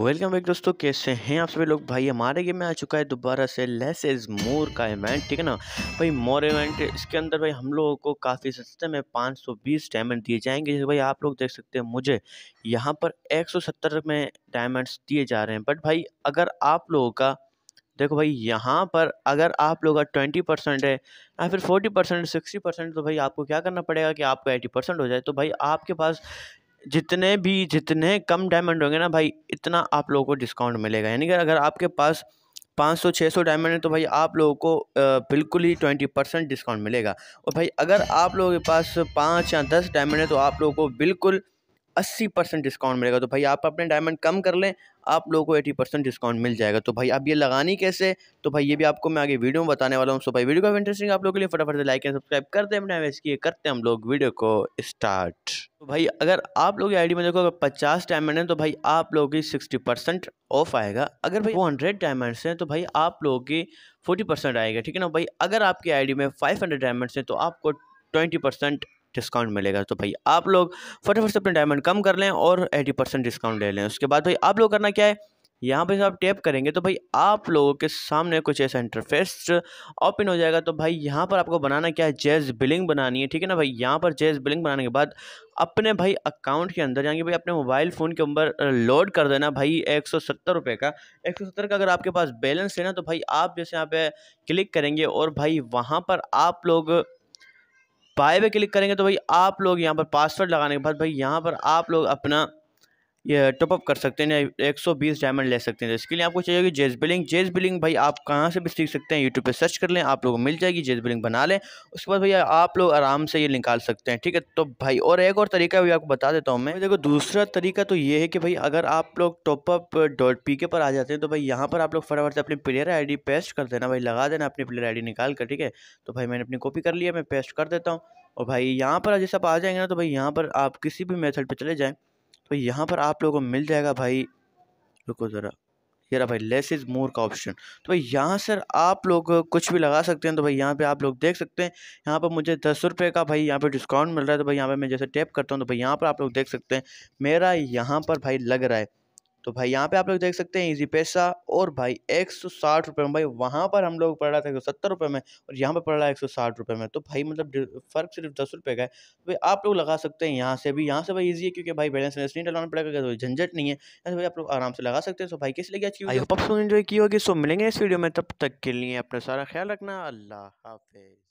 welcome back दोस्तों कैसे हैं आप सभी लोग भाई हमारे गेम में आ चुका है दोबारा से लेस इज मोर का इवेंट ठीक है ना भाई मोर इवेंट इसके अंदर भाई हम लोगों को काफ़ी सस्ते में 520 डायमंड दिए जाएंगे जैसे भाई आप लोग देख सकते हैं मुझे यहाँ पर 170 में डायमंड्स दिए जा रहे हैं बट भाई अगर आप लोगों का देखो भाई यहाँ पर अगर आप लोग का ट्वेंटी परसेंट है या फिर फोर्टी परसेंट सिक्सटी परसेंट तो भाई आपको क्या करना पड़ेगा कि आपका एटी परसेंट हो जाए तो भाई आपके पास जितने भी जितने कम डायमंड होंगे ना भाई इतना आप लोगों को डिस्काउंट मिलेगा यानी कि अगर आपके पास पाँच सौ छः सौ डायमंड है तो भाई आप लोगों को बिल्कुल ही ट्वेंटी परसेंट डिस्काउंट मिलेगा और भाई अगर आप लोगों के पास पाँच या दस डायमंड है तो आप लोगों को बिल्कुल अस्सी परसेंट डिस्काउंट मिलेगा तो भाई आप अपने डायमंड कम कर लें आप लोगों को एटी परसेंट डिस्काउंट मिल जाएगा तो भाई अब ये लगानी कैसे तो भाई ये भी आपको मैं आगे वीडियो में बताने वाला हूँ सो भाई वीडियो का इंटरेस्टिंग आप लोगों के लिए फटाफट से लाइक एंड सब्सक्राइब करते हैं अपने वैसे करते हैं हम लोग वीडियो को स्टार्ट तो भाई अगर आप लोग आई में देखो अगर पचास डायमंड हैं तो भाई आप लोगों की सिक्सटी परसेंट ऑफ आएगा अगर भाई वो हंड्रेड डायमंड्स हैं तो भाई आप लोगों की फोर्टी परसेंट आएगा ठीक है ना भाई अगर आपकी आई में फाइव हंड्रेड डायमंड्स हैं तो आपको ट्वेंटी परसेंट डिस्काउंट मिलेगा तो भाई आप लोग फटाफट से अपने डायमंड कम कर लें और एटी परसेंट डिस्काउंट ले लें उसके बाद भाई आप लोग करना क्या है यहाँ पर आप टैप करेंगे तो भाई आप लोगों के सामने कुछ ऐसा इंटरफेस ओपन हो जाएगा तो भाई यहाँ पर आपको बनाना क्या है जेज़ बिलिंग बनानी है ठीक है ना भाई यहाँ पर जेज़ बिलिंग बनाने के बाद अपने भाई अकाउंट के अंदर यानी कि भाई अपने मोबाइल फ़ोन के ऊपर लोड कर देना भाई एक सौ सत्तर रुपये का एक सौ सत्तर का अगर आपके पास बैलेंस है ना तो भाई आप जैसे यहाँ पे क्लिक करेंगे और भाई वहाँ पर आप लोग बाय पे क्लिक करेंगे तो भाई आप लोग यहाँ पर पासवर्ड लगाने के बाद भाई यहाँ पर आप लोग अपना ये टॉपअप कर सकते हैं एक सौ बीस डायमंड ले सकते हैं तो इसके लिए आपको चाहिए जेज बिलिंग जेज बिलिंग भाई आप कहाँ से भी सीख सकते हैं यूट्यूब पे सर्च कर लें आप लोगों को मिल जाएगी जेज बिलिंग बना लें उसके बाद भैया आप लोग आराम से ये निकाल सकते हैं ठीक है तो भाई और एक और तरीका भी आपको बता देता हूँ मैं देखो दूसरा तरीका तो ये है कि भाई अगर आप लोग टॉपअप डॉट पी के पर आ जाते हैं तो भाई यहाँ पर आप लोग फटाफट से अपनी प्लेयर आई पेस्ट कर देना भाई लगा देना अपनी प्लेयर आई निकाल कर ठीक है तो भाई मैंने अपनी कॉपी कर लिया मैं पेस्ट कर देता हूँ और भाई यहाँ पर जैसे आप आ जाएंगे ना तो भाई यहाँ पर आप किसी भी मेथड पर चले जाएँ तो यहाँ पर आप लोगों को मिल जाएगा भाई रुको ज़रा ये रहा भाई लेस इज़ मोर का ऑप्शन तो भाई यहाँ सर आप लोग कुछ भी लगा सकते हैं तो भाई यहाँ पे आप लोग देख सकते हैं यहाँ पर मुझे दस रुपये का भाई यहाँ पे डिस्काउंट मिल रहा है तो भाई यहाँ पे मैं जैसे टैप करता हूँ तो भाई यहाँ पर आप लोग देख सकते हैं मेरा यहाँ पर भाई लग रहा है तो भाई यहाँ पे आप लोग देख सकते हैं इजी पैसा और भाई एक सौ साठ रुपये में भाई वहाँ पर हम लोग पड़ रहा था एक सौ सत्तर रुपये में और यहाँ पर पड़ रहा है एक सौ साठ रुपये में तो भाई मतलब फ़र्क सिर्फ दस रुपये का है तो भाई आप लोग लगा सकते हैं यहाँ से भी यहाँ से भाई ईजी है क्योंकि भाई बैलेंस नहीं डलाना पड़ेगा तो झंझट नहीं है यहाँ भाई आप लोग आराम से लगा सकते हैं सो तो भाई कैसे लिए अच्छी आई होप आप इन्जॉय की होगी सो मिलेंगे इस वीडियो में तब तक के लिए अपना सारा ख्याल रखना अल्लाह हाफिज़